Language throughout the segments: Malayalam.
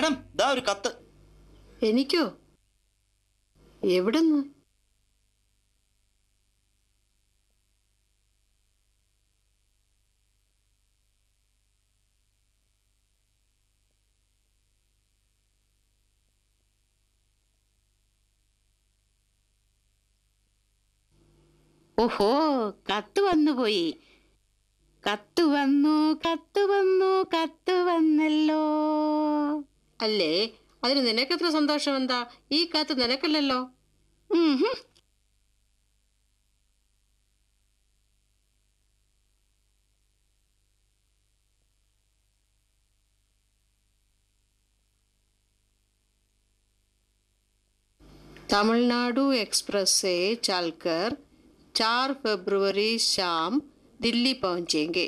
മാഡം ദാ ഒരു കത്ത് എനിക്കോ എവിടുന്ന് ഓഹോ കത്ത് വന്നുപോയി കത്ത് വന്നു കത്ത് വന്നു കത്ത് വന്നല്ലോ അല്ലേ അതിന് നിനക്കെത്ര സന്തോഷം എന്താ ഈ കാത്ത് നിനക്കല്ലല്ലോ തമിഴ്നാടു एक्सप्रेस से चलकर 4 फरवरी शाम दिल्ली पहुंचेंगे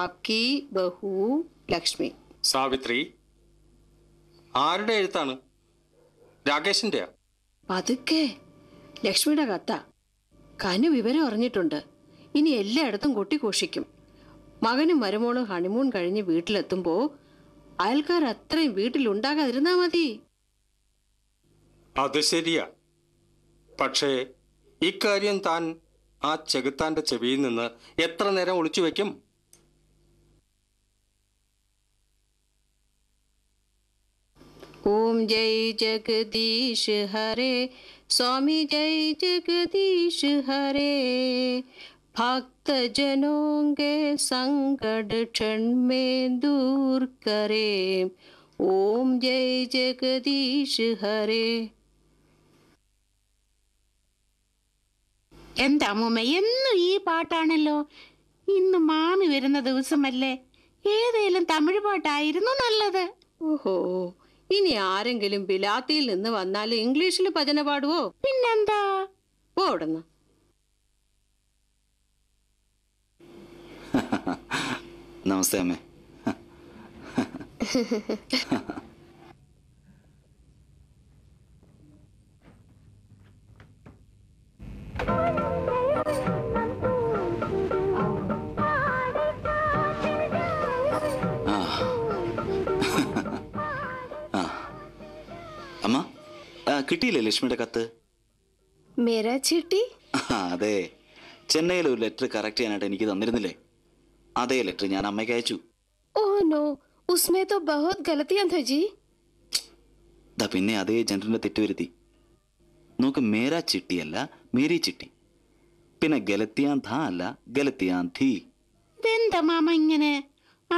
आपकी बहू लक्ष्मी सावित्री ആരുടെ എഴുത്താണ് രാകേഷിന്റെയാ പതുക്കെ ലക്ഷ്മിയുടെ കത്ത കനു വിവരം അറിഞ്ഞിട്ടുണ്ട് ഇനി എല്ലായിടത്തും കൊട്ടിഘോഷിക്കും മകനും മരുമോളും ഹണിമൂൺ കഴിഞ്ഞ് വീട്ടിലെത്തുമ്പോ അയൽക്കാർ അത്രയും വീട്ടിലുണ്ടാകാതിരുന്നാ മതി അത് ശരിയാ പക്ഷേ ഇക്കാര്യം താൻ ആ ചെകുത്താന്റെ ചെവിയിൽ നിന്ന് എത്ര നേരം ഒളിച്ചു വെക്കും ഓം ജയ് ജഗദീഷ് ഹരേ സ്വാമി ജയ് ജഗദീഷ് ഹരേ ഭക്തജനോംഗെ സങ്കട ക്ഷൺമേ ദൂർ കരേ ഓം ജയ് ജഗദീഷ് ഹരേ എന്താ മുമ്മ എന്നും ഈ പാട്ടാണല്ലോ ഇന്ന് മാമി വരുന്ന ദിവസമല്ലേ ഏതേലും തമിഴ് പാട്ടായിരുന്നു നല്ലത് ഓഹോ ഇനി ആരെങ്കിലും ബിലാത്തിയിൽ നിന്ന് വന്നാൽ ഇംഗ്ലീഷിൽ ഭജന പാടുവോ പിന്നെന്താ ഓടുന്നു നമസ്തേ അമ്മേ Thank you. കിട്ടിയില്ലേ ലക്ഷ്മിയുടെ കത്ത് ചിട്ടി അതെ ചെന്നൈയിൽ ഒരു ലെറ്റർ കറക്റ്റ് ചെയ്യാനായിട്ട് എനിക്ക് തന്നിരുന്നില്ലേ അതേ ലെറ്റർ ഞാൻ അമ്മയ്ക്ക് അയച്ചു ओह नो उसमें तो बहुत गलतियां പിന്നെ അതേ ജനറിന്റെ തെറ്റ് വരുത്തി നോക്ക് മേരാ ചിട്ടിയല്ല മേരി ചിട്ടി പിന്നെ ഗലത്തിയാൻ ധാ അല്ല ഗലത്തിയാൻ ധീ ഇതെന്താ മാമ ഇങ്ങനെ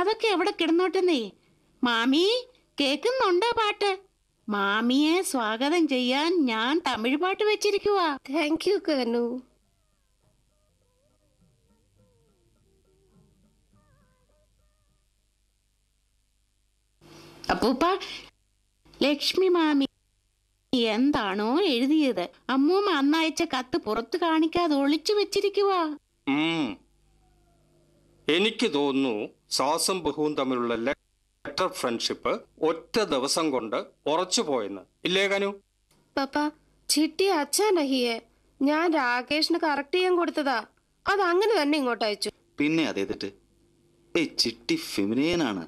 അതൊക്കെ എവിടെ കിടന്നോട്ടെന്നേ മാമി കേൾക്കുന്നുണ്ടോ പാട്ട് മാമിയെ സ്വാഗതം ചെയ്യാൻ ഞാൻ തമിഴ് പാട്ട് വെച്ചിരിക്കുക താങ്ക് യു കനു അപ്പൂപ്പ ലക്ഷ്മി മാമി എന്താണോ എഴുതിയത് അമ്മൂമ്മ അന്നയച്ച കത്ത് പുറത്തു കാണിക്കാതെ ഒളിച്ചു വെച്ചിരിക്കുക എനിക്ക് തോന്നുന്നു സാസം ബഹുവും തമ്മിലുള്ള ബെറ്റർ ഫ്രണ്ട്ഷിപ്പ് ഒറ്റ ദിവസം കൊണ്ട് ഉറച്ചു പോയെന്ന് ഇല്ലേ കനു പപ്പ ചിട്ടി അച്ഛനഹിയെ ഞാൻ രാകേഷിന് കറക്റ്റ് ചെയ്യാൻ കൊടുത്തതാ അത് അങ്ങനെ തന്നെ ഇങ്ങോട്ട് അയച്ചു പിന്നെ അതേതിട്ട് ഏയ് ചിട്ടി ഫെമിനിയനാണ്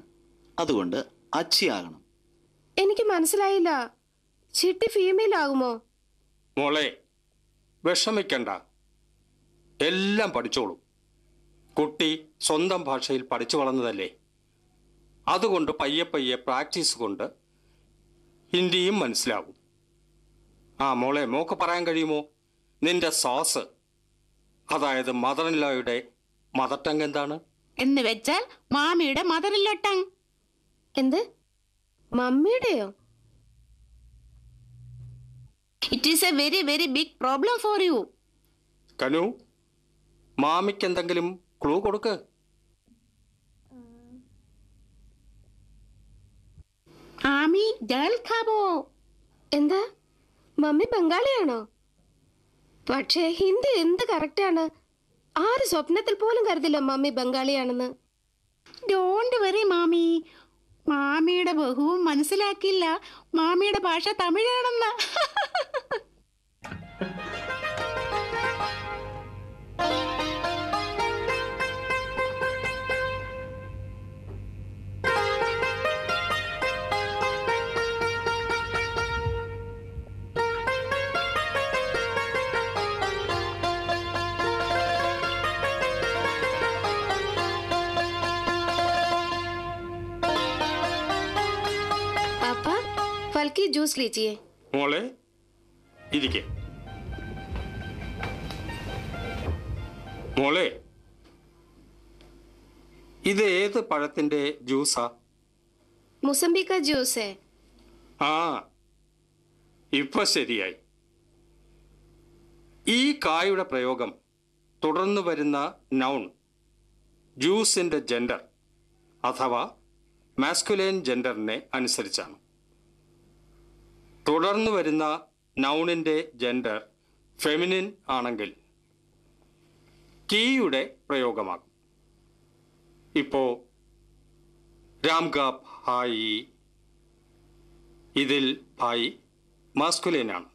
അതുകൊണ്ട് അച്ചിയാകണം എനിക്ക് മനസ്സിലായില്ല ചിട്ടി ഫീമെയിൽ ആകുമോ മോളെ വിഷമിക്കണ്ട എല്ലാം പഠിച്ചോളൂ കുട്ടി സ്വന്തം ഭാഷയിൽ പഠിച്ചു വളർന്നതല്ലേ അതുകൊണ്ട് പയ്യെ പയ്യെ പ്രാക്ടീസ് കൊണ്ട് ഹിന്ദിയും മനസ്സിലാവും ആ മോളെ മോക്ക് പറയാൻ കഴിയുമോ നിന്റെ സോസ് അതായത് മദർ ലോയുടെ മദർ ടങ് എന്താണ് എന്ന് വെച്ചാൽ മാമിയുടെ മദർ ലോ ടങ് എന്ത് മമ്മിയുടെയോ it is a very very big problem for you കനു മാമിക്ക് എന്തെങ്കിലും ക്ലൂ കൊടുക്ക് ആമി ডাল എന്താ മമ്മി ബംഗാളിയാണോ പക്ഷേ ഹിന്ദി എന്ത് കറക്റ്റാണ് ആര് സ്വപ്നത്തിൽ പോലും കരുതില്ല മമ്മി ബംഗാളിയാണെന്ന് ഡോണ്ട് വെറി മാമി മാമിയുടെ ബഹുവും മനസ്സിലാക്കില്ല മാമിയുടെ ഭാഷ തമിഴാണെന്ന് Thank you. ये जूस लीजिए മോളെ ഇരിക്കെ മോളെ ഇത് ഏത് പഴത്തിന്റെ ജ്യൂസാ മുസम्बी ജ്യൂസ് जूस ആ ഇപ്പൊ ശരിയായി ഈ കായുടെ പ്രയോഗം തുടർന്നു വരുന്ന നൗൺ ജ്യൂസിന്റെ ജെൻഡർ അഥവാ മാസ്കുലേൻ ജെൻഡറിനെ അനുസരിച്ചാണ് തുടർന്ന് വരുന്ന നൗണിൻ്റെ ജെൻഡർ ഫെമിനിൻ ആണെങ്കിൽ കീയുടെ പ്രയോഗമാകും ഇപ്പോൾ ഗാപ് ഹായി ഇതിൽ ഭായി ആണ്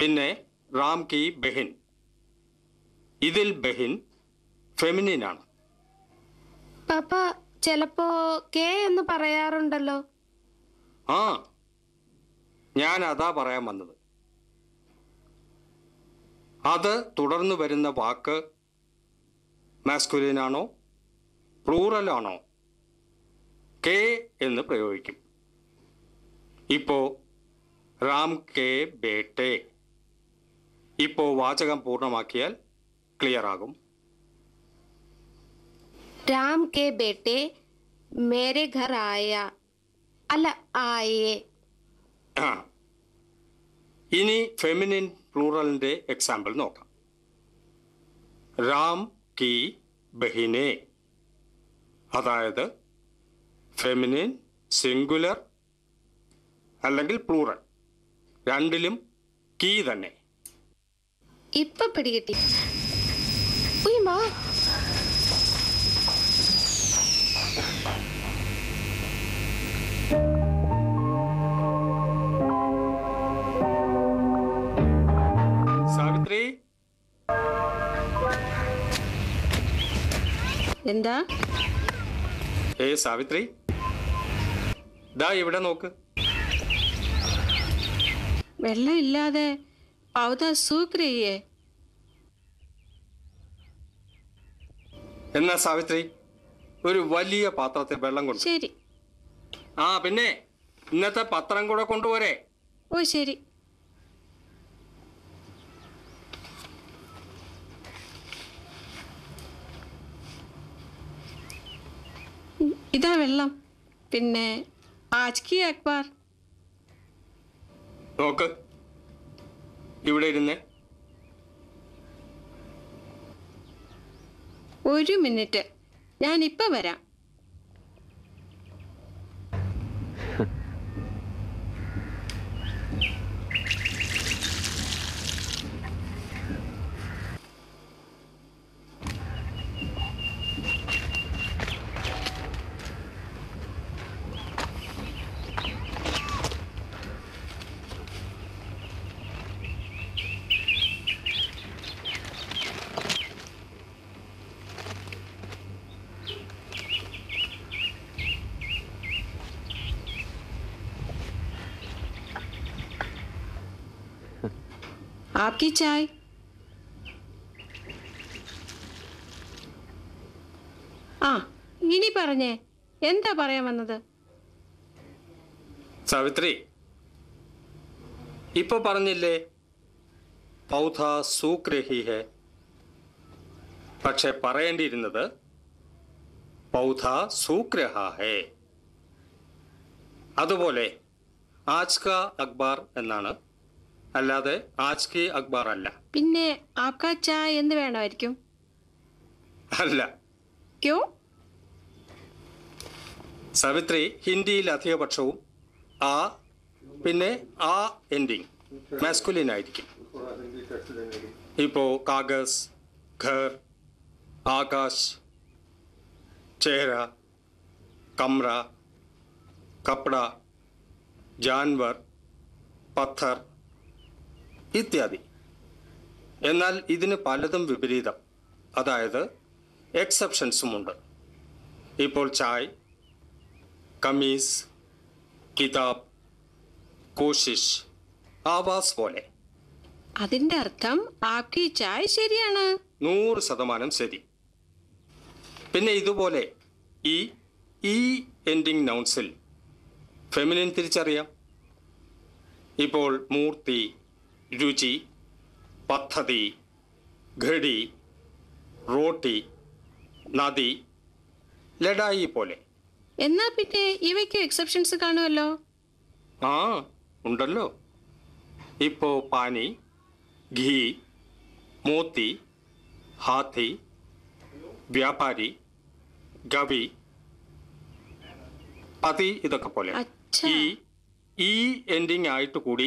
പിന്നെ റാം കി ബെഹിൻ ഇതിൽ ബെഹിൻ ആണ് പാപ്പ ചിലപ്പോ കെ എന്ന് പറയാറുണ്ടല്ലോ ആ ഞാൻ അതാ പറയാൻ വന്നത് അത് തുടർന്ന് വരുന്ന വാക്ക് മാസ്കുലിനാണോ പ്ലൂറലാണോ കെ എന്ന് പ്രയോഗിക്കും ഇപ്പോ റാം കെ ബേട്ടെ ഇപ്പോ വാചകം പൂർണ്ണമാക്കിയാൽ ക്ലിയർ ആകും രാം കെ ബേട്ടെ മേരെ ഘർ ആയ അല്ല ആയേ ഇനി ഫെമിനിൻ പ്ലൂറലിന്റെ എക്സാമ്പിൾ നോക്കാം രാം കി ബഹിനെ അതായത് ഫെമിനിൻ സിംഗുലർ അല്ലെങ്കിൽ പ്ലൂറൽ രണ്ടിലും കീ തന്നെ ഇപ്പൊ പിടികിട്ടി ഉയ്മാ എന്താ ഏ സാവിത്രി ദാ ഇവിടെ നോക്ക് വെള്ളം ഇല്ലാതെ പൗത സൂക്രിയേ എന്നാ സാവിത്രി ഒരു വലിയ പാത്രത്തിൽ വെള്ളം കൊണ്ട് ശരി ആ പിന്നെ ഇന്നത്തെ പത്രം കൂടെ കൊണ്ടുപോരെ ഓ ശരി ഇതാ വെള്ളം പിന്നെ ആജ്കി അക്ബാർ നോക്ക് ഇവിടെ ഇരുന്നേ ഒരു മിനിറ്റ് ഞാൻ ഇപ്പൊ വരാം आपकी चाय ആ ഇനി പറഞ്ഞേ എന്താ പറയാൻ വന്നത് സാവിത്രി ഇപ്പൊ പറഞ്ഞില്ലേ പൗധ സൂഗ്രഹി ഹെ പക്ഷെ പറയേണ്ടിയിരുന്നത് പൗധ സൂഗ്രഹ ഹേ അതുപോലെ ആജ്ക അക്ബാർ എന്നാണ് അല്ലാതെ ആജ് കി അഖ്ബാർ അല്ല പിന്നെ ആപ്കാ ചായ് എന്ത് വേണമായിരിക്കും അല്ല ക്യോ സവിത്രി ഹിന്ദിയിൽ അധികപക്ഷവും ആ പിന്നെ ആ എൻഡിങ് മാസ്കുലിൻ ആയിരിക്കും ഇപ്പോ കാഗസ് ഖർ ആകാശ് ചേര കമ്ര കപ്ട ജാൻവർ പത്ഥർ ഇത്യാദി എന്നാൽ ഇതിന് പലതും വിപരീതം അതായത് എക്സെപ്ഷൻസുമുണ്ട് ഇപ്പോൾ ചായ് കമീസ് കിതാബ് കോശിഷ് ആവാസ് പോലെ അതിന്റെ അർത്ഥം ആപ്കി ചായ് ശരിയാണ് നൂറ് ശതമാനം ശരി പിന്നെ ഇതുപോലെ ഈ ഈ എൻഡിങ് നൗൺസിൽ ഫെമിനിൻ തിരിച്ചറിയാം ഇപ്പോൾ മൂർത്തി രുചി പദ്ധതി ഘടി റോട്ടി നദി ലഡായി പോലെ എന്നാ പിന്നെ ഇവയ്ക്ക് എക്സെപ്ഷൻസ് കാണുമല്ലോ ആ ഉണ്ടല്ലോ ഇപ്പോ പാനി ഘീ മോത്തി ഹാത്തി വ്യാപാരി ഗവി പതി ഇതൊക്കെ പോലെ ഈ ഈ എൻഡിങ് ആയിട്ട് കൂടി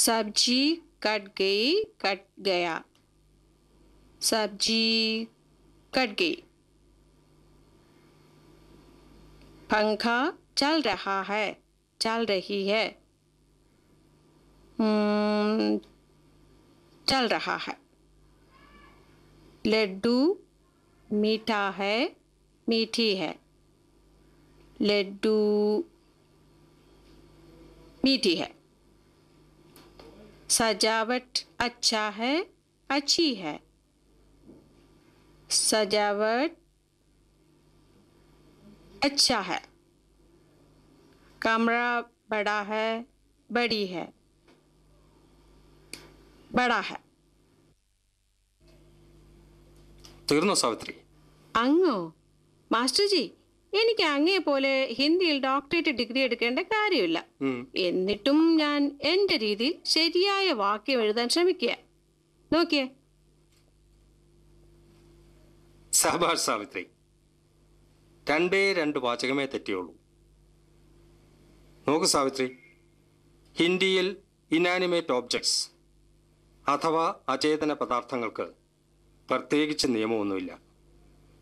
सब्जी कट गई कट गया सब्जी कट गई पंखा चल रहा है चल रही है हम्म, चल रहा है लड्डू मीठा है मीठी है लड्डू मीठी है सजावट अच्छा है अच्छी है सजावट अच्छा है कमरा बड़ा है बड़ी है बड़ा है തീർന്നോ तो सावित्री अंगो मास्टर जी എനിക്ക് അങ്ങേപോലെ ഹിന്ദിയിൽ ഡോക്ടറേറ്റ് ഡിഗ്രി എടുക്കേണ്ട കാര്യമില്ല എന്നിട്ടും ഞാൻ എന്റെ രീതിയിൽ ശരിയായ വാക്യം എഴുതാൻ ശ്രമിക്കുക നോക്കിയേ സബാഷ് സാവിത്രി രണ്ടേ രണ്ട് വാചകമേ തെറ്റിയുള്ളൂ നോക്ക് സാവിത്രി ഹിന്ദിയിൽ ഇനാനിമേറ്റ് ഓബ്ജക്ട്സ് അഥവാ അചേതന പദാർത്ഥങ്ങൾക്ക് പ്രത്യേകിച്ച് നിയമമൊന്നുമില്ല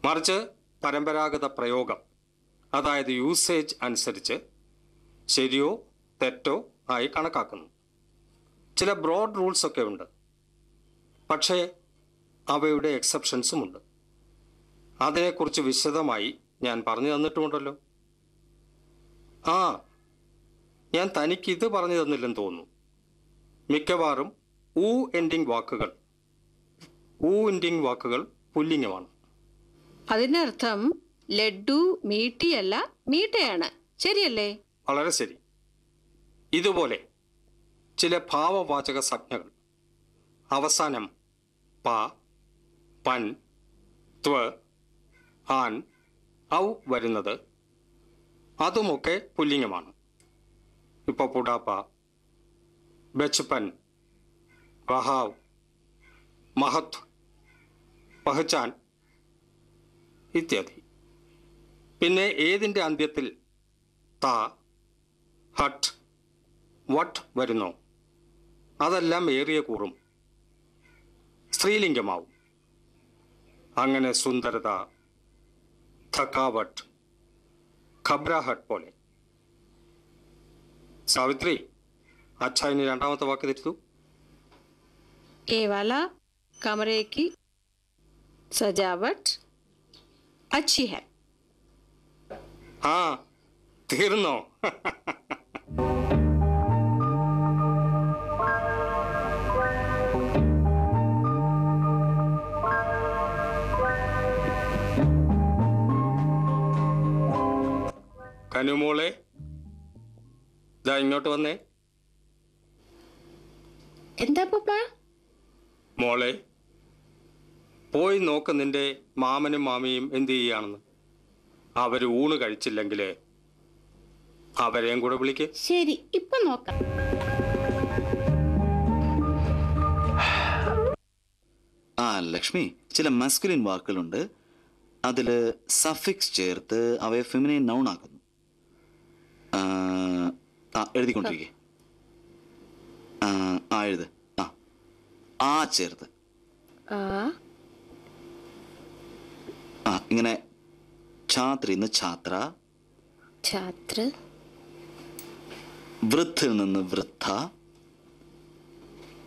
മറിച്ച് പരമ്പരാഗത പ്രയോഗം അതായത് യൂസേജ് അനുസരിച്ച് ശരിയോ തെറ്റോ ആയി കണക്കാക്കുന്നു ചില ബ്രോഡ് റൂൾസൊക്കെ ഉണ്ട് പക്ഷേ അവയുടെ എക്സെപ്ഷൻസുമുണ്ട് അതിനെക്കുറിച്ച് വിശദമായി ഞാൻ പറഞ്ഞു തന്നിട്ടുമുണ്ടല്ലോ ആ ഞാൻ തനിക്ക് ഇത് പറഞ്ഞു തന്നില്ലെന്ന് തോന്നുന്നു മിക്കവാറും ഊ എൻഡിങ് വാക്കുകൾ ഊ എൻഡിങ് വാക്കുകൾ പുല്ലിംഗമാണ് അതിനർത്ഥം ലഡു മീട്ടിയല്ല മീട്ടയാണ് ശരിയല്ലേ വളരെ ശരി ഇതുപോലെ ചില ഭാവവാചക സംജ്ഞകൾ അവസാനം പ പൻ ത്വ ആൻ ഔ വരുന്നത് അതുമൊക്കെ പുല്ലിംഗമാണ് ഇപ്പോൾ പുടാപ്പ ബച്പൻ വഹാവ് മഹത്വ പഹച്ചാൻ ഇത്യാദി പിന്നെ ഏതിൻ്റെ അന്ത്യത്തിൽ ത ഹട്ട് വട്ട് വരുന്നോ അതെല്ലാം ഏറിയ കൂറും സ്ത്രീലിംഗമാവും അങ്ങനെ സുന്ദരത ഥക്കാവട്ട് ഖബ്രാഹട്ട് പോലെ സാവിത്രി അച്ഛന് രണ്ടാമത്തെ വാക്ക് തിരുത്തു ए സജാവട്ട് അച്ഛി की ആ തീർന്നോ കനുമോളെ ഇതാ ഇങ്ങോട്ട് വന്നേ എന്താ പപ്പ മോളെ പോയി നോക്ക് നിന്റെ മാമനും മാമിയും എന്ത് ചെയ്യാണെന്ന് അവര് ഊണ് കഴിച്ചില്ലെങ്കിൽ അവരെയും കൂടെ വിളിക്ക് ശരി ഇപ്പൊ നോക്കാം ആ ലക്ഷ്മി ചില മസ്കുലിൻ വാക്കുകളുണ്ട് അതിൽ സഫിക്സ് ചേർത്ത് അവയെ ഫെമിനൈൻ നൗൺ ആക്കുന്നു ആ എഴുതിക്കൊണ്ടിരിക്കേ ആ എഴുത് ആ ആ ചേർത്ത് ആ ഇങ്ങനെ ഛാത്രി നിന്ന് ഛാത്ര ഛാത്ര വൃദ്ധിൽ നിന്ന് വൃദ്ധ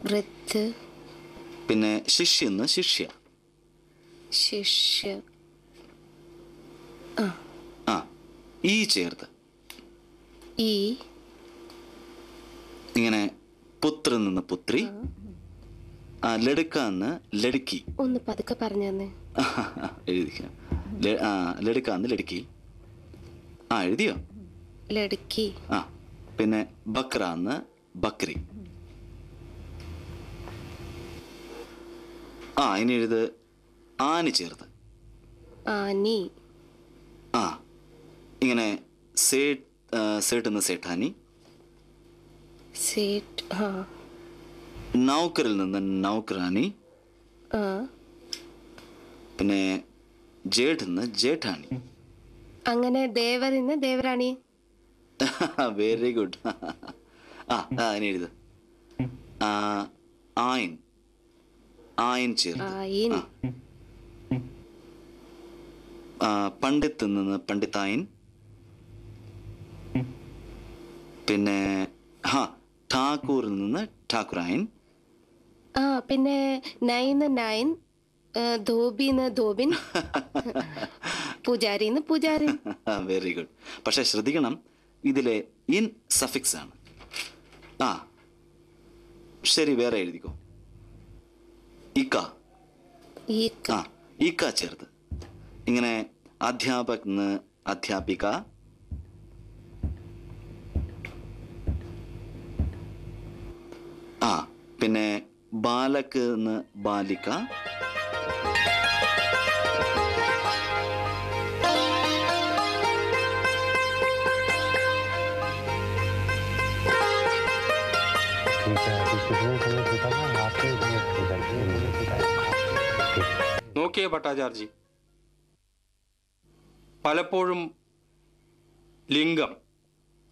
വൃദ്ധ പിന്നെ ശിഷ്യ നിന്ന് ശിഷ്യ ശിഷ്യ ആ ഈ ചേർത്ത് ഈ ഇങ്ങനെ പുത്രൻ നിന്ന് പുത്രി ആ ലടുക്ക എന്ന് ലടുക്കി ഒന്ന് പതുക്കെ പറഞ്ഞു തന്നെ എഴുതിക്കാം ആ ലടുക്കാന്ന് ലടുക്കി ആ എഴുതിയോ ലടുക്കി ആ പിന്നെ ബക്രാന്ന് ബക്രി ആ ഇനി എഴുത് ആനി ചേർത്ത് ആനി ആ ഇങ്ങനെ സേട്ട് സേട്ടെന്ന് സേഠാനി സേട്ട് നൗക്കറിൽ നിന്ന് നൗക്കറാനി ആ പിന്നെ ജേഠെന്ന് ജേഠാണി അങ്ങനെ ദേവൻ ദേവരാണി വെരി ഗുഡ് ആ അതിനെ എഴുത് ആയിൻ ആയിൻ ചേർത്ത് പണ്ഡിത്ത് നിന്ന് പണ്ഡിത്തായിൻ പിന്നെ ഹാ ഠാക്കൂർ നിന്ന് ഠാക്കൂറായിൻ പിന്നെ നൈന്ന് നയൻ വെരി ഗുഡ് പക്ഷെ ശ്രദ്ധിക്കണം ഇതിലെ ഇൻ സഫിക്സ് ആണ് ആ ശരി വേറെ എഴുതിക്കോ ഇക്ക ആ ഇക്ക ചേർത്ത് ഇങ്ങനെ അധ്യാപക അധ്യാപിക ആ പിന്നെ ബാലക്ക് ബാലിക നോക്കിയേ ഭട്ടാചാർജി പലപ്പോഴും ലിംഗം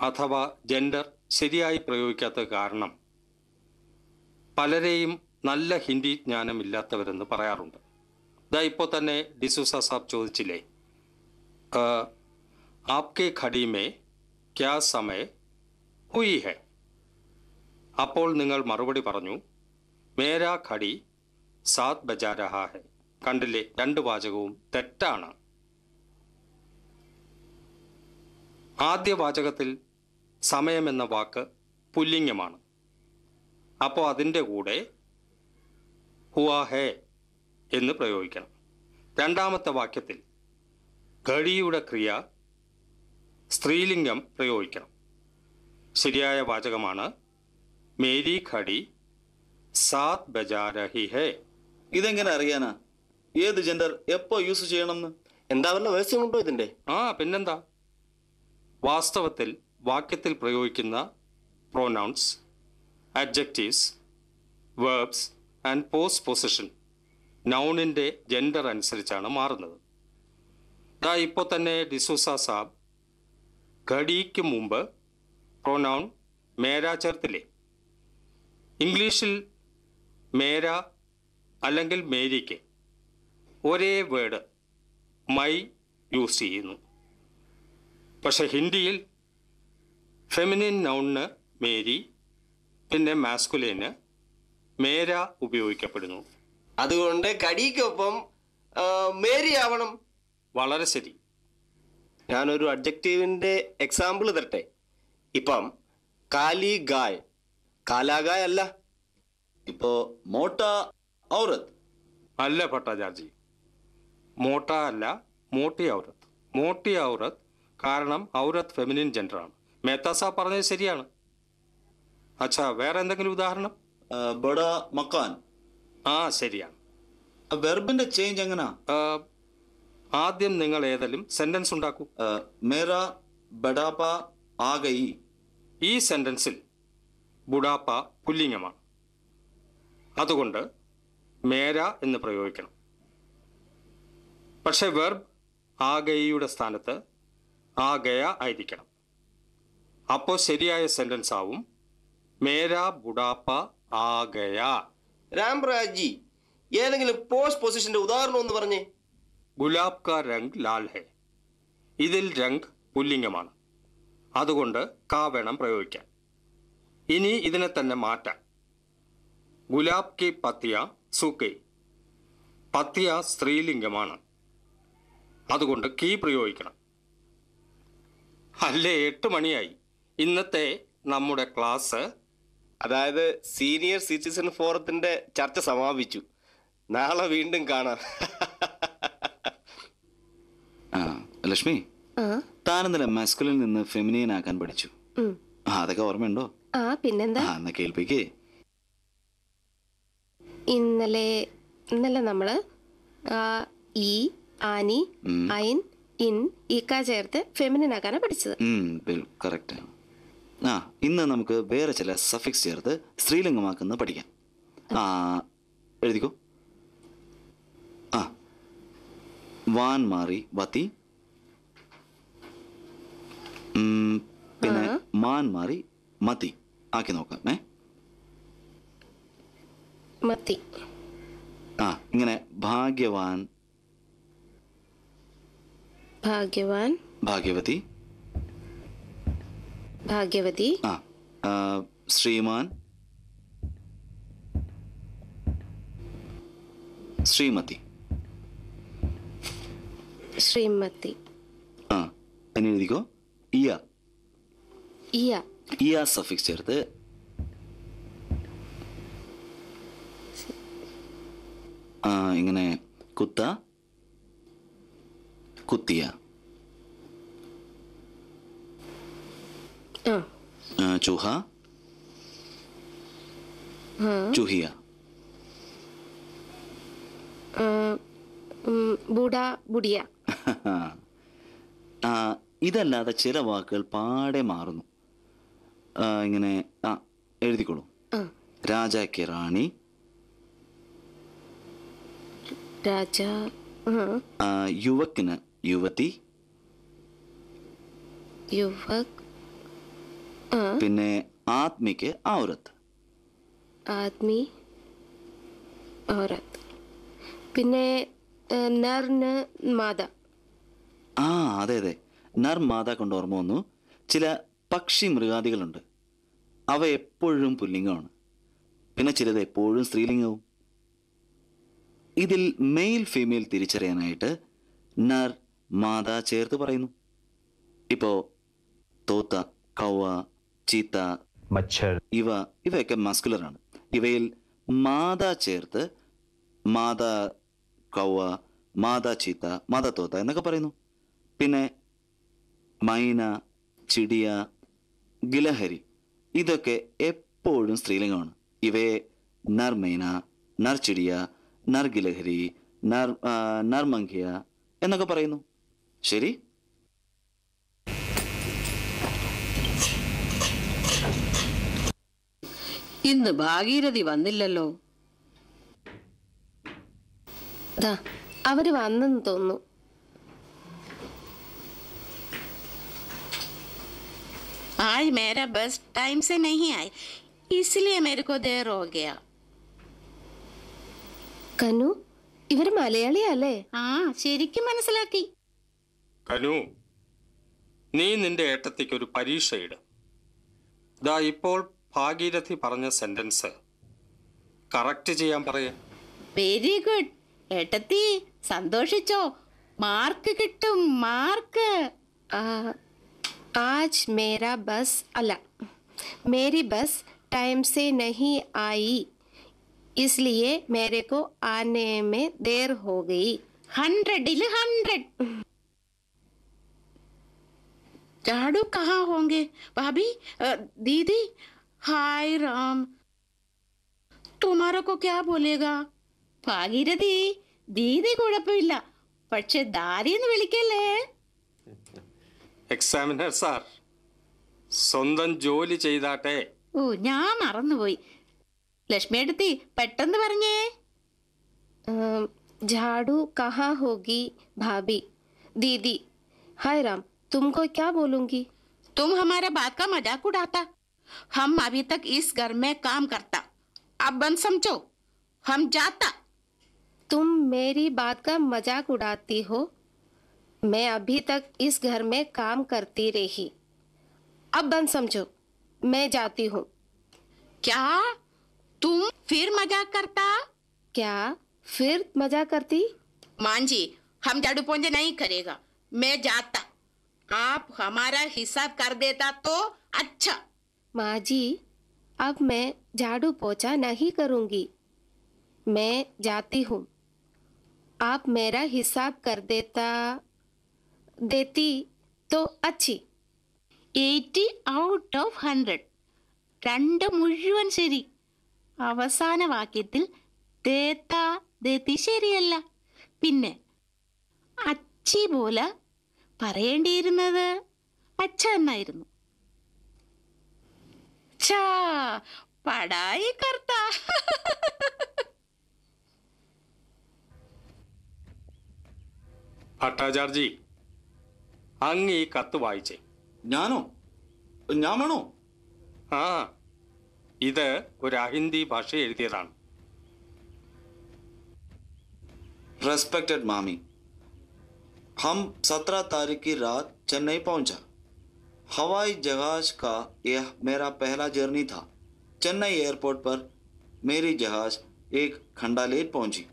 അഥവാ ജെൻഡർ ശരിയായി പ്രയോഗിക്കാത്ത കാരണം പലരെയും നല്ല ഹിന്ദി ജ്ഞാനം ഇല്ലാത്തവരെന്ന് പറയാറുണ്ട് ഇതാ ഇപ്പോൾ തന്നെ ഡിസൂസ സാബ് ചോദിച്ചില്ലേ ആപ്കെ ഘടിമേ ക്യാ സമയ ഹുയി ഹെ അപ്പോൾ നിങ്ങൾ മറുപടി പറഞ്ഞു മേരാ ഖടി സാത് ബജാരഹ കണ്ടില്ലേ രണ്ട് വാചകവും തെറ്റാണ് ആദ്യ വാചകത്തിൽ സമയമെന്ന വാക്ക് പുല്ലിംഗമാണ് അപ്പോൾ അതിൻ്റെ കൂടെ ഹുവാ ഹേ എന്ന് പ്രയോഗിക്കണം രണ്ടാമത്തെ വാക്യത്തിൽ ഘടിയുടെ ക്രിയ സ്ത്രീലിംഗം പ്രയോഗിക്കണം ശരിയായ വാചകമാണ് മേരി ഖടി സാത് ബജാരഹി ഹേ ഇതെങ്ങനെ അറിയാനാ ഏത് ജെൻഡർ എപ്പോ യൂസ് ചെയ്യണമെന്ന് എന്താ വല്ല വ്യവസ്ഥയുണ്ടോ ഇതിന്റെ ആ പിന്നെന്താ വാസ്തവത്തിൽ വാക്യത്തിൽ പ്രയോഗിക്കുന്ന pronouns adjectives verbs and post position നൗണിൻ്റെ ജെൻഡർ അനുസരിച്ചാണ് മാറുന്നത് ദാ ഇപ്പോൾ തന്നെ ഡിസൂസ സാബ് ഘടിക്ക് മുമ്പ് പ്രൊനൗൺ മേരാ ചേർത്തില്ലേ ഇംഗ്ലീഷിൽ മേര അല്ലെങ്കിൽ മേരിക്ക് ഒരേ വേർഡ് മൈ യൂസ് ചെയ്യുന്നു പക്ഷെ ഹിന്ദിയിൽ ഫെമിനിൻ നൗണിന് മേരി പിന്നെ മാസ്കുലിന് മേര ഉപയോഗിക്കപ്പെടുന്നു അതുകൊണ്ട് കടിക്കൊപ്പം മേരി ആവണം വളരെ ശരി ഞാനൊരു അഡ്ജക്റ്റീവിൻ്റെ എക്സാമ്പിൾ തരട്ടെ ഇപ്പം കാലി ഗായ് കാലാകായ അല്ല ഇപ്പോ മോട്ട ഔറത് അല്ല ഭട്ടാചാർജി മോട്ട അല്ല മോട്ടി ഔറത് മോട്ടി ഔറത് കാരണം ഔറത് ഫെമിനിൻ ജെൻഡറാണ് മേത്ത സാ പറഞ്ഞത് ശരിയാണ് അച്ഛാ വേറെ എന്തെങ്കിലും ഉദാഹരണം ബഡ മക്കാൻ ആ ശരിയാണ് വെർബിന്റെ ചേഞ്ച് എങ്ങനാ ആദ്യം നിങ്ങൾ ഏതെങ്കിലും സെന്റൻസ് ഉണ്ടാക്കൂ മേറ ബഡാപ ആകയി ഈ സെന്റൻസിൽ ബുഡാപ്പ പുല്ലിംഗമാണ് അതുകൊണ്ട് മേര എന്ന് പ്രയോഗിക്കണം പക്ഷേ വെർബ് ആഗയയുടെ സ്ഥാനത്ത് ആഗയ ആയിരിക്കണം അപ്പോൾ ശരിയായ സെന്റൻസ് ആവും മേര ബുഡാപ്പ ആഗയ രാംരാജി ഏതെങ്കിലും പോസ്റ്റ് പൊസിഷന്റെ ഉദാഹരണം ഒന്ന് പറഞ്ഞേ ഗുലാബ് കാ രംഗ് ലാൽ ഹെ ഇതിൽ രംഗ് പുല്ലിംഗമാണ് അതുകൊണ്ട് കാ വേണം പ്രയോഗിക്കാൻ ഇനി ഇതിനെ തന്നെ മാറ്റാം ഗുലാബ് കെ പത്തിയ സുക്കെ പത്തിയ സ്ത്രീലിംഗമാണ് അതുകൊണ്ട് കീ പ്രയോഗിക്കണം അല്ലേ എട്ട് മണിയായി ഇന്നത്തെ നമ്മുടെ ക്ലാസ് അതായത് സീനിയർ സിറ്റിസൺ ഫോറത്തിന്റെ ചർച്ച സമാപിച്ചു നാളെ വീണ്ടും കാണാം ആ ലക്ഷ്മി താനെന്നല്ല മസ്കുലിൽ നിന്ന് ഫെമിനിയൻ ആക്കാൻ പഠിച്ചു അതൊക്കെ ഓർമ്മയുണ്ടോ ആ പിന്നെന്താ എന്നാ കേൾപ്പിക്കേ ഇന്നലെ ഇന്നലെ നമ്മള് ഈ ആനി ഐൻ ഇൻ ഈക്ക ചേർത്ത് ഫെമിനിൻ ആക്കാനാ പഠിച്ചത് കറക്റ്റ് ആ ഇന്ന് നമുക്ക് വേറെ ചില സഫിക്സ് ചേർത്ത് സ്ത്രീലിംഗമാക്കുന്നത് പഠിക്കാം ആ എഴുതിക്കോ ആ വാൻ മാറി വത്തി ഉം, പിന്നെ മാൻ മാറി മതി ആക്കി നോക്കാം ഏ മത്തി ആ ഇങ്ങനെ ഭാഗ്യവാൻ ഭാഗ്യവാൻ ഭാഗ്യവതി ഭാഗ്യവതി ആ ശ്രീമാൻ ശ്രീമതി ശ്രീമതി ആ എന്നെ എഴുതിക്കോ ഇയ ഇയ ഇ ആ സഫിക്സ് ചേർത്ത് ഇങ്ങനെ കുത്ത കുത്തിയ ചുഹ ചുഹിയ ബുഡിയ ഇതല്ലാതെ ചില വാക്കുകൾ പാടെ മാറുന്നു ഇങ്ങനെ ആ എഴുതിക്കോളൂ രാജാക്ക് റാണി യുവക്കിന് യുവതി യുവക് പിന്നെ ആത്മിക്ക് ഔറത്ത് ആത്മി ഔറത്ത് പിന്നെ നർന്ന് മാത ആ അതെ അതെ നർ മാത കൊണ്ട് ഓർമ്മ വന്നു ചില പക്ഷി മൃഗാദികളുണ്ട് അവ എപ്പോഴും പുല്ലിംഗമാണ് പിന്നെ ചിലത് എപ്പോഴും സ്ത്രീലിംഗവും ഇതിൽ മെയിൽ ഫീമെയിൽ തിരിച്ചറിയാനായിട്ട് നർ മാത ചേർത്ത് പറയുന്നു ഇപ്പോ തോത്ത കവ ചീത്ത മച്ചർ ഇവ ഇവയൊക്കെ ആണ് ഇവയിൽ മാത ചേർത്ത് മാത കവ മാത ചീത്ത മാത തോത്ത എന്നൊക്കെ പറയുന്നു പിന്നെ മൈന ചിടിയ ഗിലഹരി ഇതൊക്കെ എപ്പോഴും സ്ത്രീലിംഗമാണ് ഇവയെ നർമേന നർച്ചിടിയ നർഗിലഹരി നർ നർമംഖ്യ എന്നൊക്കെ പറയുന്നു ശരി ഇന്ന് ഭാഗീരഥി വന്നില്ലല്ലോ അവര് വന്നെന്ന് തോന്നുന്നു आज मेरा बस टाइम से नहीं आई इसलिए मेरे को देर हो गया കനു ഇവര് മലയാളിയല്ലേ ആ ശരിക്കും മനസ്സിലാക്കി കനു നീ നിന്റെ ഏട്ടത്തേക്ക് ഒരു പരീക്ഷ ഇട് ദാ ഇപ്പോൾ ഭാഗീരഥി പറഞ്ഞ സെന്റൻസ് കറക്റ്റ് ചെയ്യാൻ പറയാ വെരി ഗുഡ് ഏട്ടത്തി സന്തോഷിച്ചോ മാർക്ക് കിട്ടും മാർക്ക് ആ आज मेरा बस अलग मेरी बस टाइम से नहीं आई इसलिए मेरे को आने में देर हो गई हंड्रेड इले हंड्रेड झाड़ू कहाँ होंगे भाभी दीदी हाय राम तुम्हारा को क्या बोलेगा भागीरथी दीदी ಕೊಡಪಿಲ್ಲ पक्षे दारी विले എക്സാമിനർ സാർ झाड़ू कहाँ होगी भाभी दीदी हाय राम तुमको क्या बोलूंगी तुम हमारे बात का मजाक उड़ाता हम अभी तक इस घर में काम करता अब बन समझो हम जाता तुम मेरी बात का मजाक उड़ाती हो मैं अभी तक इस घर में काम करती रही अब बन समझो मैं जाती हूँ क्या तुम फिर मजाक करता क्या फिर मजाक करती मान जी हम झाड़ू पोंजे नहीं करेगा मैं जाता आप हमारा हिसाब कर देता तो अच्छा माँ जी अब मैं झाड़ू पोछा नहीं करूंगी मैं जाती हूँ आप मेरा हिसाब कर देता देती तो अच्छी 80 ഔട്ട് ഓഫ് 100. രണ്ട് മുഴുവൻ ശരി അവസാന വാക്യത്തിൽ തേത്ത ദേത്തി ശരിയല്ല പിന്നെ അച്ചി പോലെ പറയേണ്ടിയിരുന്നത് അച്ഛ എന്നായിരുന്നു ഛാ പടായി കർത്ത ഭട്ടാചാർജി അങ്ങ് ഈ കത്ത് വായിച്ചേ ഞാനോ ഞാൻ रेस्पेक्टेड मामी हम सत्रह तारीख की रात चेन्नई पहुंचा हवाई जहाज का यह मेरा पहला जर्नी था चेन्नई एयरपोर्ट पर मेरी जहाज एक खंडालेट पहुंची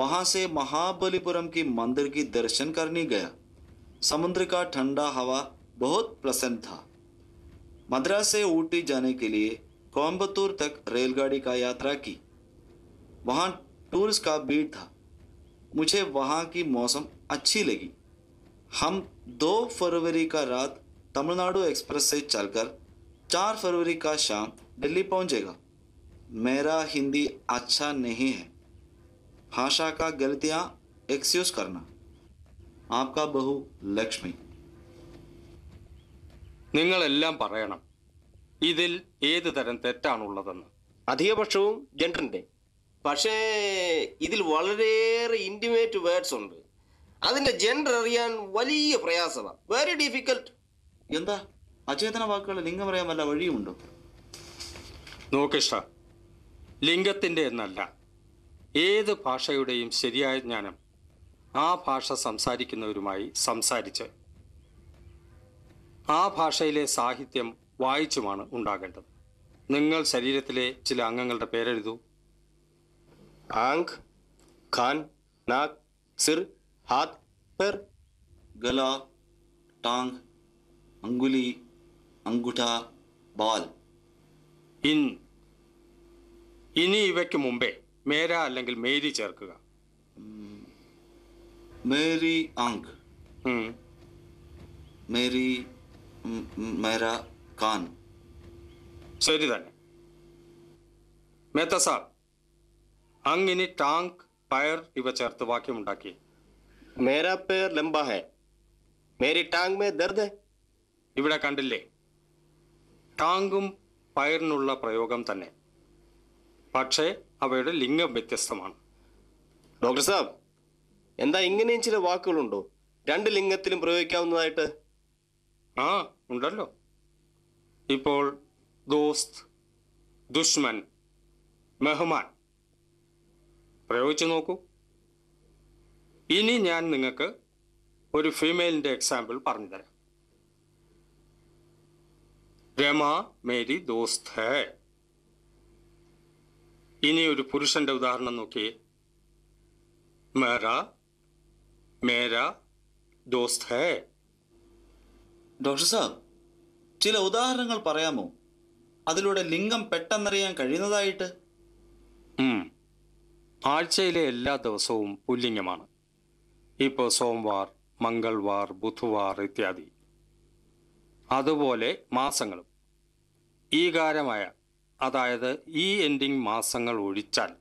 वहां से महाबलीपुरम की मंदिर की दर्शन करने गया समुद्र का ठंडा हवा बहुत प्रसन्न था मद्रास से ऊटी जाने के लिए कोयम्बतूर तक रेलगाड़ी का यात्रा की वहाँ टूरिस्ट का भीड़ था मुझे वहाँ की मौसम अच्छी लगी हम दो फरवरी का रात तमिलनाडु एक्सप्रेस से चलकर चार फरवरी का शाम दिल्ली पहुँचेगा मेरा हिंदी अच्छा नहीं है भाषा का गलतियाँ एक्सक्यूज करना ആപ്കാ ബഹു ലക്ഷ്മി നിങ്ങളെല്ലാം പറയണം ഇതിൽ ഏത് തരം തെറ്റാണുള്ളതെന്ന് അധികപക്ഷവും ജെൻഡറിന്റെ പക്ഷേ ഇതിൽ വളരെയേറെ ഇന്റിമേറ്റ് വേർഡ്സ് ഉണ്ട് അതിന്റെ ജെൻഡർ അറിയാൻ വലിയ പ്രയാസമാണ് വെരി ഡിഫിക്കൽട്ട് എന്താ അചേതന വാക്കുകൾ ലിംഗം അറിയാൻ വല്ല വഴിയുമുണ്ടോ നോക്കിഷ്ട ലിംഗത്തിന്റെ എന്നല്ല ഏത് ഭാഷയുടെയും ശരിയായ ജ്ഞാനം ആ ഭാഷ സംസാരിക്കുന്നവരുമായി സംസാരിച്ച് ആ ഭാഷയിലെ സാഹിത്യം വായിച്ചുമാണ് ഉണ്ടാകേണ്ടത് നിങ്ങൾ ശരീരത്തിലെ ചില അംഗങ്ങളുടെ പേരെഴുതു ആങ് ഖാൻ നാക് സിർ ഗല ടാങ് അങ്കുലി ബാൽ ഇൻ ഇനി ഇവയ്ക്ക് മുമ്പേ മേര അല്ലെങ്കിൽ മേരി ചേർക്കുക മേരി ആങ് മേരി മേര കാൻ ശരി തന്നെ മേത്ത സാർ അങ്ങിന് ടാങ്ക് പയർ ഇവ ചേർത്ത് വാക്യമുണ്ടാക്കി മേരാ പേർ ലംബ ഹെ മേരി ടാങ് മേ ദർദ് ഇവിടെ കണ്ടില്ലേ ടാങ്കും പയറിനുള്ള പ്രയോഗം തന്നെ പക്ഷേ അവയുടെ ലിംഗം വ്യത്യസ്തമാണ് ഡോക്ടർ സാബ് എന്താ ഇങ്ങനെയും ചില വാക്കുകളുണ്ടോ രണ്ട് ലിംഗത്തിലും പ്രയോഗിക്കാവുന്നതായിട്ട് ആ ഉണ്ടല്ലോ ഇപ്പോൾ ദോസ്ത് ദുഷ്മൻ മെഹ്മാൻ പ്രയോഗിച്ചു നോക്കൂ ഇനി ഞാൻ നിങ്ങൾക്ക് ഒരു ഫീമെയിലിൻ്റെ എക്സാമ്പിൾ പറഞ്ഞു തരാം രമ മേരി ദോസ്ത് ഹേ ഇനി ഒരു പുരുഷന്റെ ഉദാഹരണം നോക്കിയേ മെറ മേരാ ദോസ്ത് ഹേ ഡോക്ടർ സാബ് ചില ഉദാഹരണങ്ങൾ പറയാമോ അതിലൂടെ ലിംഗം പെട്ടെന്നറിയാൻ കഴിയുന്നതായിട്ട് ആഴ്ചയിലെ എല്ലാ ദിവസവും പുല്ലിംഗമാണ് ഇപ്പോൾ സോംവാർ മംഗൾവാർ ബുധവാർ ഇത്യാദി അതുപോലെ മാസങ്ങളും ഈകാരമായ അതായത് ഈ എൻഡിങ് മാസങ്ങൾ ഒഴിച്ചാൽ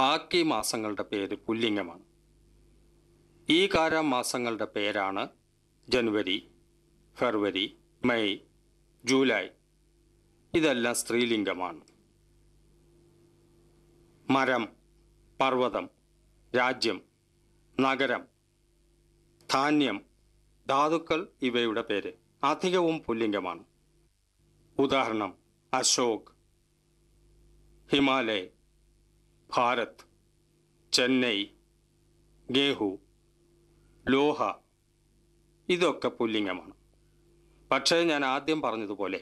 ബാക്കി മാസങ്ങളുടെ പേര് പുല്ലിംഗമാണ് ഈ മാസങ്ങളുടെ പേരാണ് ജനുവരി ഫെബ്രുവരി മെയ് ജൂലൈ ഇതെല്ലാം സ്ത്രീലിംഗമാണ് മരം പർവ്വതം രാജ്യം നഗരം ധാന്യം ധാതുക്കൾ ഇവയുടെ പേര് അധികവും പുല്ലിംഗമാണ് ഉദാഹരണം അശോക് ഹിമാലയ ഭാരത് ചെന്നൈ ഗേഹു ലോഹ ഇതൊക്കെ പുല്ലിംഗമാണ് പക്ഷേ ഞാൻ ആദ്യം പറഞ്ഞതുപോലെ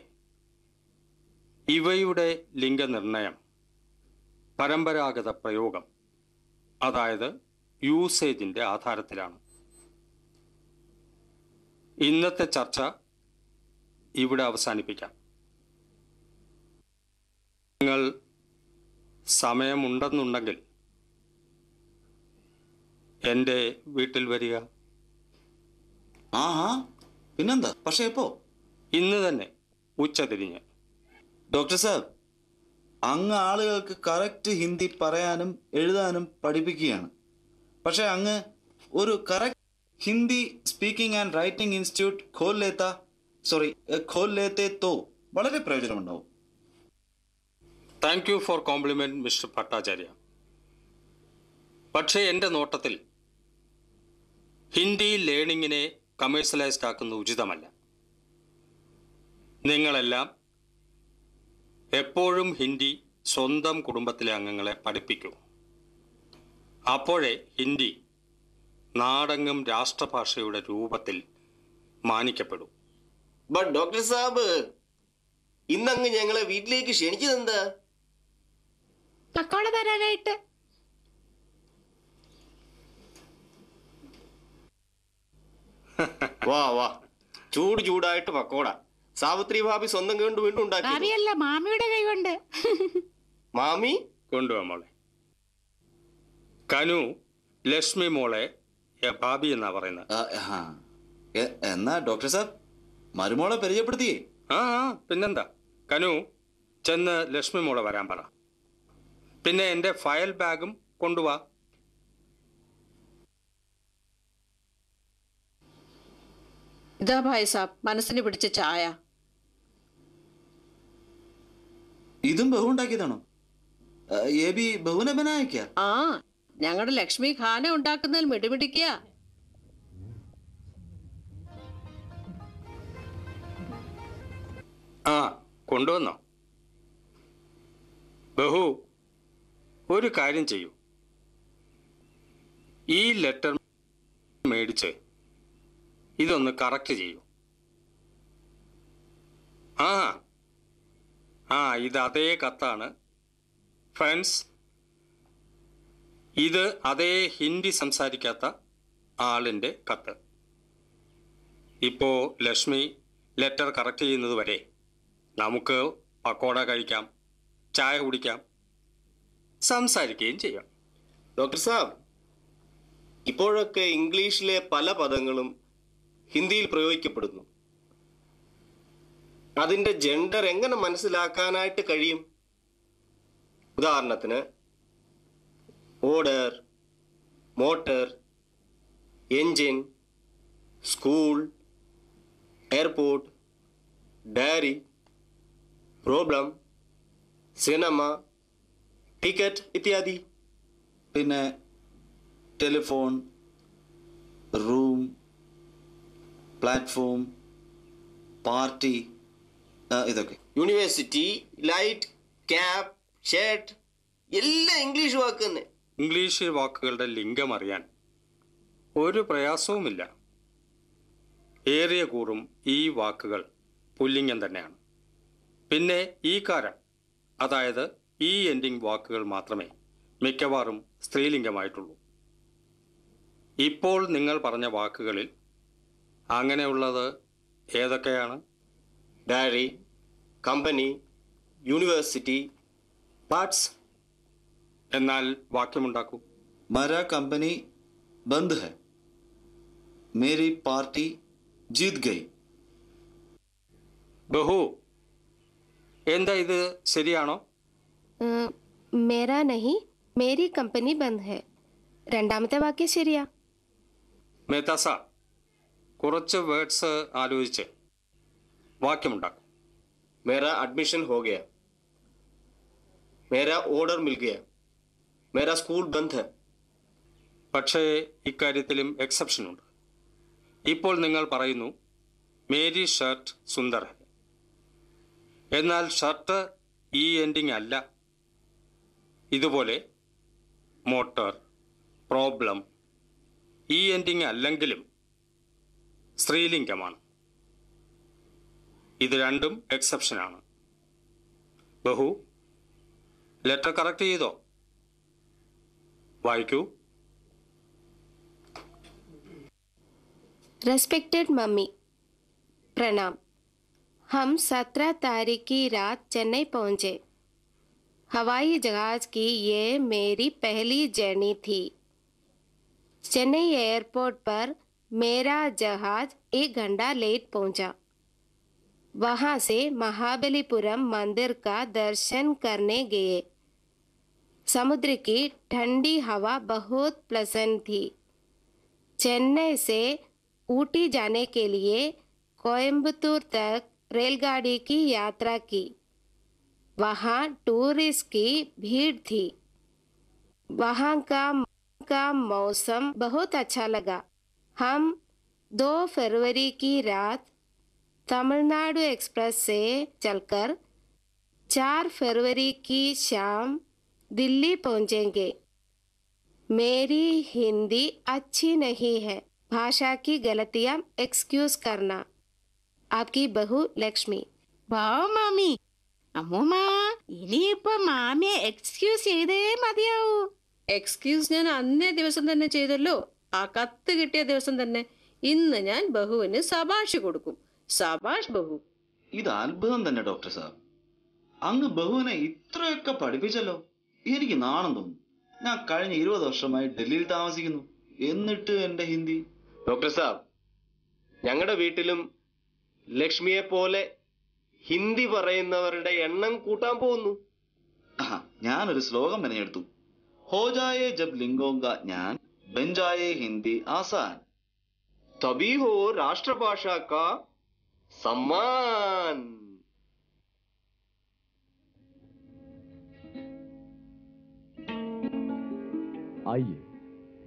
ഇവയുടെ ലിംഗനിർണയം പരമ്പരാഗത പ്രയോഗം അതായത് യൂസേജിൻ്റെ ആധാരത്തിലാണ് ഇന്നത്തെ ചർച്ച ഇവിടെ അവസാനിപ്പിക്കാം നിങ്ങൾ സമയമുണ്ടെന്നുണ്ടെങ്കിൽ എൻ്റെ വീട്ടിൽ വരിക ആ പിന്നെന്താ പക്ഷേ എപ്പോ ഇന്ന് തന്നെ ഉച്ച തിരിഞ്ഞ് ഡോക്ടർ സാബ് അങ്ങ് ആളുകൾക്ക് കറക്റ്റ് ഹിന്ദി പറയാനും എഴുതാനും പഠിപ്പിക്കുകയാണ് പക്ഷേ അങ്ങ് ഒരു correct Hindi speaking and writing institute ഖോൽ ലേത്ത സോറി ഖോൽ ലേത്തേ തോ വളരെ പ്രയോജനമുണ്ടാവും thank you for compliment mister Bhattacharya പക്ഷേ എൻ്റെ നോട്ടത്തിൽ ഹിന്ദി ലേണിങ്ങിനെ കമേഴ്സ്യലൈസ്ഡ് ആക്കുന്നത് ഉചിതമല്ല നിങ്ങളെല്ലാം എപ്പോഴും ഹിന്ദി സ്വന്തം കുടുംബത്തിലെ അംഗങ്ങളെ പഠിപ്പിക്കൂ അപ്പോഴേ ഹിന്ദി നാടെങ്ങും രാഷ്ട്രഭാഷയുടെ രൂപത്തിൽ മാനിക്കപ്പെടൂ ബട്ട് ഡോക്ടർ സാബ് ഇന്നങ്ങ് ഞങ്ങളെ വീട്ടിലേക്ക് ക്ഷണിച്ചതെന്താ പക്കോട തരാനായിട്ട് വാ വാ ചൂട് ചൂടായിട്ട് പക്കോടാ സാവിത്രി ഭാബി സ്വന്തം കണ്ടു വീണ്ടും അറിയല്ല മാമിയുടെ കൈ കൊണ്ട് മാമി കൊണ്ടുവാ മോളെ കനു ലക്ഷ്മി മോളെ ഭാബി എന്നാ പറയുന്നത് ആ, എന്നാ ഡോക്ടർ സാർ മരുമോളെ പരിചയപ്പെടുത്തി ആ ആ പിന്നെന്താ കനു ചെന്ന് ലക്ഷ്മി മോളെ വരാൻ പറ പിന്നെ എൻ്റെ ഫയൽ ബാഗും കൊണ്ടുവാ ഇതാ ഭായ് സാബ് മനസ്സിന് പിടിച്ച ചായ ഇതും ബഹു ഉണ്ടാക്കിയതാണോ ആ ലക്ഷ്മി ഖാന ഉണ്ടാക്കുന്നതിൽ മിടിപിടിക്ക കൊണ്ടുവന്നോ ബഹു ഒരു കാര്യം ചെയ്യൂ ഈ ലെറ്റർ മേടിച്ചേ ഇതൊന്ന് കറക്റ്റ് ചെയ്യൂ ആ ആ ഇത് അതേ കത്താണ് ഫ്രണ്ട്സ് ഇത് അതേ ഹിന്ദി സംസാരിക്കാത്ത ആളിൻ്റെ കത്ത് ഇപ്പോൾ ലക്ഷ്മി ലെറ്റർ കറക്റ്റ് ചെയ്യുന്നത് വരെ നമുക്ക് പക്കോട കഴിക്കാം ചായ കുടിക്കാം സംസാരിക്കുകയും ചെയ്യാം ഡോക്ടർ സാബ് ഇപ്പോഴൊക്കെ ഇംഗ്ലീഷിലെ പല പദങ്ങളും ഹിന്ദിയിൽ പ്രയോഗിക്കപ്പെടുന്നു അതിൻ്റെ ജെൻഡർ എങ്ങനെ മനസ്സിലാക്കാനായിട്ട് കഴിയും ഉദാഹരണത്തിന് order motor engine school airport diary problem cinema ticket ഇത്യാദി പിന്നെ ടെലിഫോൺ റൂം പ്ലാറ്റ്ഫോം പാർട്ടി ഇതൊക്കെ യൂണിവേഴ്സിറ്റി ലൈറ്റ് ക്യാബ് ഷർട്ട് എല്ലാം ഇംഗ്ലീഷ് വാക്ക് തന്നെ ഇംഗ്ലീഷ് വാക്കുകളുടെ ലിംഗം അറിയാൻ ഒരു പ്രയാസവുമില്ല ഏറിയ കൂറും ഈ വാക്കുകൾ പുല്ലിംഗം തന്നെയാണ് പിന്നെ ഈ കാരം അതായത് ഈ എൻഡിങ് വാക്കുകൾ മാത്രമേ മിക്കവാറും സ്ത്രീലിംഗമായിട്ടുള്ളൂ ഇപ്പോൾ നിങ്ങൾ പറഞ്ഞ വാക്കുകളിൽ അങ്ങനെയുള്ളത് ഏതൊക്കെയാണ് ഡയറി കമ്പനി യൂണിവേഴ്സിറ്റി പാർട്സ് എന്നാൽ വാക്യമുണ്ടാക്കൂ മര കമ്പനി ബന്ദ് ഹെ മേരി പാർട്ടി ജീത് ഗൈ ബഹു എന്താ ഇത് ശരിയാണോ മേരാ നഹി മേരി കമ്പനി ബന്ദ് ഹെ രണ്ടാമത്തെ വാക്യം ശരിയാ മേത്താസാ കുറച്ച് വേർഡ്സ് ആലോചിച്ച് വാക്യമുണ്ടാക്കും മേരാ അഡ്മിഷൻ ഹോ ഗയ മേരാ ഓർഡർ മിൽ ഗയ മേരാ സ്കൂൾ ബന്ധ പക്ഷേ ഇക്കാര്യത്തിലും ഉണ്ട് ഇപ്പോൾ നിങ്ങൾ പറയുന്നു മേരി ഷർട്ട് സുന്ദർ എന്നാൽ ഷർട്ട് ഈ എൻഡിങ് അല്ല ഇതുപോലെ മോട്ടോർ പ്രോബ്ലം ഈ എൻഡിങ് അല്ലെങ്കിലും स्त्रीलिंग ഇത് രണ്ടും എക്സെപ്ഷനാണ് ബഹു ലെറ്റർ കറക്റ്റ് ചെയ്തോ रेस्पेक्टेड मम्मी प्रणाम हम सत्रह तारीख की रात चेन्नई पहुंचे हवाई जहाज की ये मेरी पहली जर्नी थी चेन्नई एयरपोर्ट पर मेरा जहाज एक घंटा लेट पहुंचा वहां से महाबलीपुरम मंदिर का दर्शन करने गए समुद्र की ठंडी हवा बहुत प्लसन थी चेन्नई से ऊटी जाने के लिए कोयम्बतूर तक रेलगाड़ी की यात्रा की वहाँ टूरिस्ट की भीड़ थी वहाँ का का मौसम बहुत अच्छा लगा हम 2 फरवरी की रात तमिलनाडु एक्सप्रेस से चलकर 4 फरवरी की शाम दिल्ली पहुंचेंगे मेरी हिंदी अच्छी नहीं है भाषा की गलतियाँ एक्सक्यूज करना आपकी बहू लक्ष्मी ಬಾವ್ मामी ಅಮ್ಮಮ್ಮ ഇനിയിപ്പോ മാമിയെ എക്സ്ക്യൂസ് ചെയ്തേ മതിയാവൂ എക്സ്ക്യൂസ് ഞാൻ അന്നേ ദിവസം ആ കത്ത് കിട്ടിയ ദിവസം തന്നെ ഇന്ന് ഞാൻ ബഹുവിന് സബാഷ് കൊടുക്കും സബാഷ് ബഹു ഇത് അത്ഭുതം തന്നെ ഡോക്ടർ സാർ അങ്ങ് ബഹുവിനെ ഇത്രയൊക്കെ പഠിപ്പിച്ചല്ലോ എനിക്ക് നാണം തോന്നുന്നു ഞാൻ കഴിഞ്ഞ ഇരുപത് വർഷമായി ഡൽഹിയിൽ താമസിക്കുന്നു എന്നിട്ട് എന്റെ ഹിന്ദി ഡോക്ടർ സാബ് ഞങ്ങളുടെ വീട്ടിലും ലക്ഷ്മിയെ പോലെ ഹിന്ദി പറയുന്നവരുടെ എണ്ണം കൂട്ടാൻ പോകുന്നു ഞാനൊരു ശ്ലോകം എടുത്തു ഹോജായെ ജബ് ലിംഗോങ്ക ഞാൻ बन जाए हिंदी आसान तभी हो राष्ट्रभाषा का सम्मान आइए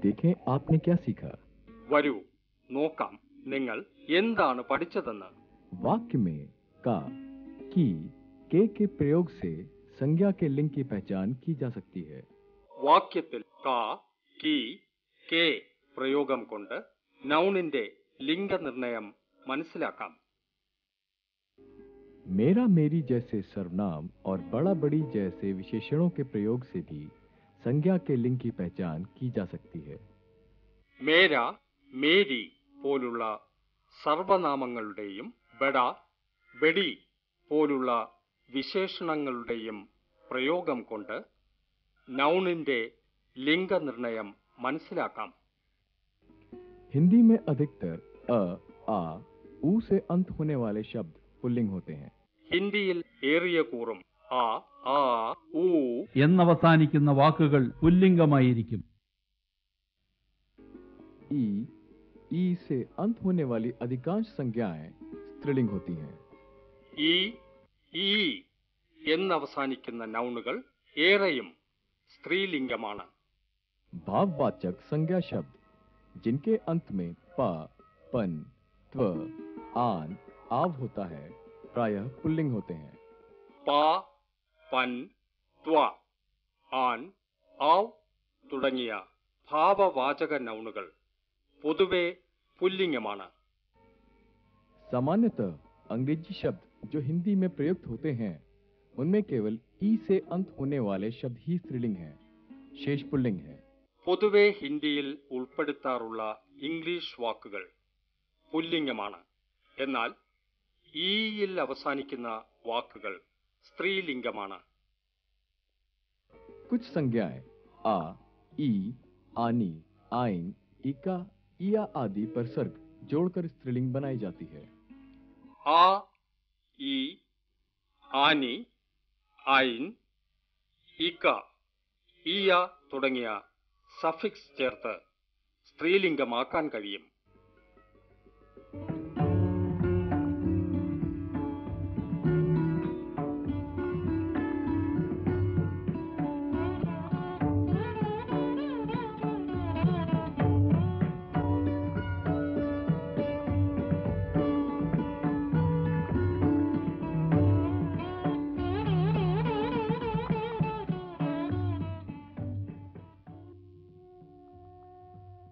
देखें आपने क्या सीखा വരൂ നോക്കാം നിങ്ങൾ എന്താണ് പഠിച്ചതെന്ന് वाक्य में का की के के प्रयोग से संज्ञा के लिंग की पहचान की जा सकती है वाक्य का की കെ പ്രയോഗം കൊണ്ട് നൗണിന്റെ ലിംഗനിർണയം മനസ്സിലാക്കാം मेरा मेरी जैसे सर्वनाम और बड़ा बड़ी जैसे विशेषणों के प्रयोग से भी संज्ञा के लिंग की पहचान की जा सकती है मेरा मेरी പോലുള്ള സർവനാമങ്ങളുടെയും ബട ബെടി പോലുള്ള വിശേഷണങ്ങളുടെയും പ്രയോഗം കൊണ്ട് നൗണിന്റെ ലിംഗനിർണയം മനസ്സിലാക്കാം ഹിന്ദി में अधिकतर अ आ ഊ से अंत होने वाले शब्द पुल्लिंग होते हैं ഹിന്ദിയിൽ ഏറിയ കൂറും ആ ആ ഊ എന്നവസാനിക്കുന്ന വാക്കുകൾ പുല്ലിംഗമായിരിക്കും ഈ ഈ से अंत होने वाली अधिकांश संज्ञाएं स्त्रीलिंग होती हैं ഈ ഈ എന്നവസാനിക്കുന്ന നൗണുകൾ ഏറെയും സ്ത്രീലിംഗമാണ് भाववाचक संज्ञा शब्द जिनके अंत में पा पन त्व आन आव होता है प्राय पुल्लिंग होते हैं पा पन त्व ആൺ ആവ് തുടങ്ങിയ ഭാവവാചക നൗണുകൾ പൊതുവെ പുല്ലിംഗമാണ് सामान्यतः अंग्रेजी शब्द जो हिंदी में प्रयुक्त होते हैं उनमें केवल ई से अंत होने वाले शब्द ही स्त्रीलिंग हैं शेष पुल्लिंग है പൊതുവെ ഹിന്ദിയിൽ ഉൾപ്പെടുത്താറുള്ള ഇംഗ്ലീഷ് വാക്കുകൾ പുല്ലിംഗമാണ് എന്നാൽ ഈയിൽ അവസാനിക്കുന്ന വാക്കുകൾ സ്ത്രീലിംഗമാണ് കുച്ച് സംഖ്യായ ആ ഈ ആനി आइन इका इया आदि पर सर्ग जोड़कर स्त्रीलिंग बनाई जाती है आ ई ആനി ഐൻ ഇക ഇയ തുടങ്ങിയ സഫിക്സ് ചേർത്ത് സ്ത്രീലിംഗമാക്കാൻ കഴിയും